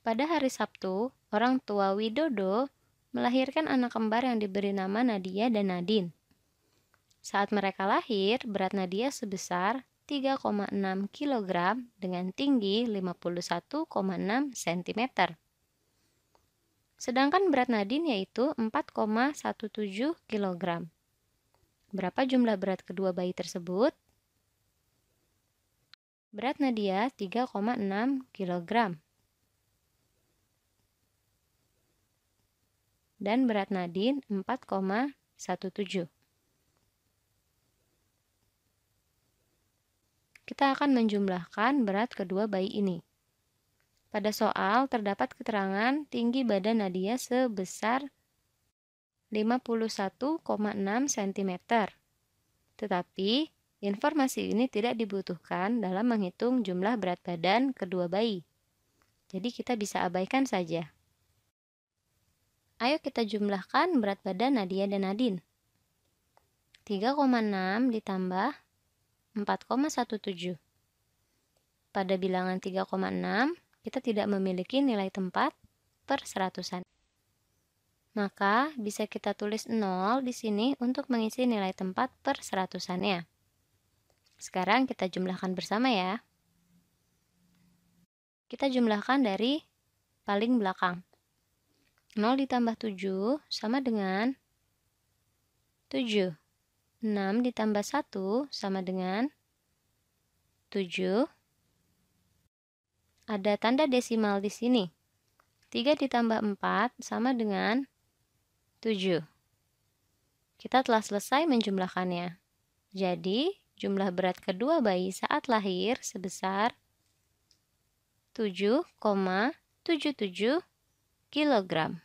Pada hari Sabtu, orang tua Widodo melahirkan anak kembar yang diberi nama Nadia dan Nadin. Saat mereka lahir, berat Nadia sebesar 3,6 kg dengan tinggi 51,6 cm. Sedangkan berat Nadin yaitu 4,17 kg. Berapa jumlah berat kedua bayi tersebut? Berat Nadia 3,6 kg. dan berat nadin 4,17. Kita akan menjumlahkan berat kedua bayi ini. Pada soal terdapat keterangan tinggi badan Nadia sebesar 51,6 cm. Tetapi, informasi ini tidak dibutuhkan dalam menghitung jumlah berat badan kedua bayi. Jadi kita bisa abaikan saja. Ayo kita jumlahkan berat badan Nadia dan Nadine. 3,6 ditambah 4,17. Pada bilangan 3,6, kita tidak memiliki nilai tempat per seratusan. Maka bisa kita tulis 0 di sini untuk mengisi nilai tempat per seratusannya. Sekarang kita jumlahkan bersama ya. Kita jumlahkan dari paling belakang. 0 ditambah 7 sama dengan 7. 6 ditambah 1 sama dengan 7. Ada tanda desimal di sini. 3 ditambah 4 sama dengan 7. Kita telah selesai menjumlahkannya. Jadi, jumlah berat kedua bayi saat lahir sebesar 7,77 kilogram.